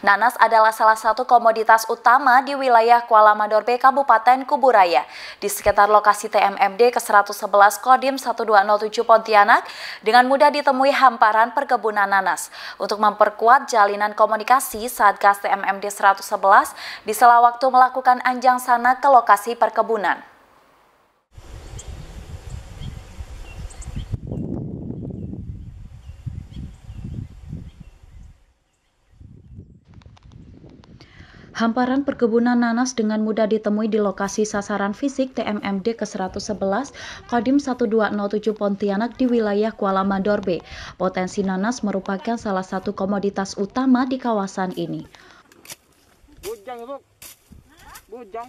Nanas adalah salah satu komoditas utama di wilayah Kuala Madorbe, Kabupaten Kuburaya. Di sekitar lokasi TMMD ke-111 Kodim 1207 Pontianak, dengan mudah ditemui hamparan perkebunan nanas. Untuk memperkuat jalinan komunikasi, Satgas TMMD 111 di sela waktu melakukan anjang sana ke lokasi perkebunan. Hamparan perkebunan nanas dengan mudah ditemui di lokasi sasaran fisik TMMD ke-111 Kodim 1207 Pontianak di wilayah Kuala Mandor Potensi nanas merupakan salah satu komoditas utama di kawasan ini. Bujang, Bujang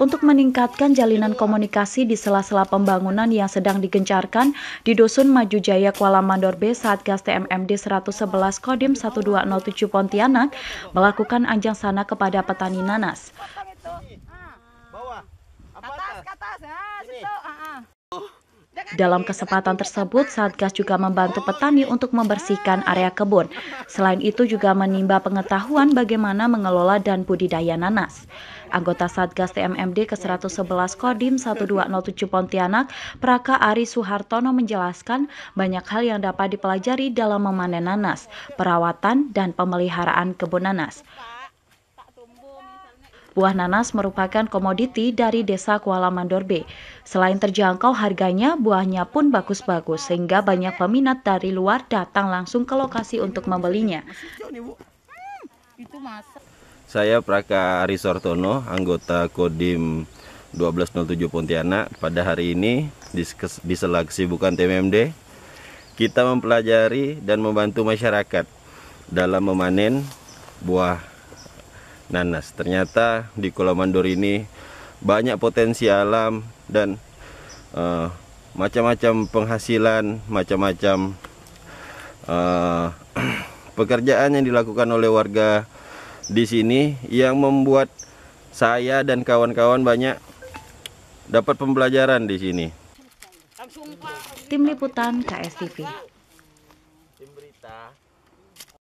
untuk meningkatkan jalinan komunikasi di sela-sela pembangunan yang sedang digencarkan di Dusun Maju Jaya Kuala Mandor B Gas TMMD 111 Kodim 1207 Pontianak melakukan anjang sana kepada petani nanas. Ah, ah, ah. Dalam kesempatan tersebut, Satgas juga membantu petani untuk membersihkan area kebun. Selain itu juga menimba pengetahuan bagaimana mengelola dan budidaya nanas. Anggota Satgas TMMD ke-111 Kodim 1207 Pontianak, Praka Ari Suhartono menjelaskan banyak hal yang dapat dipelajari dalam memanen nanas, perawatan, dan pemeliharaan kebun nanas. Buah nanas merupakan komoditi dari desa Kuala Mandorbe. Selain terjangkau harganya, buahnya pun bagus-bagus sehingga banyak peminat dari luar datang langsung ke lokasi untuk membelinya. Saya Praka Risortono, anggota Kodim 1207 Pontianak. Pada hari ini di, selaksi bukan TMMD, kita mempelajari dan membantu masyarakat dalam memanen buah nanas. Ternyata di Kolam Mandor ini banyak potensi alam dan uh, macam-macam penghasilan, macam-macam uh, pekerjaan yang dilakukan oleh warga di sini yang membuat saya dan kawan-kawan banyak dapat pembelajaran di sini. Tim liputan KSTV. Tim berita.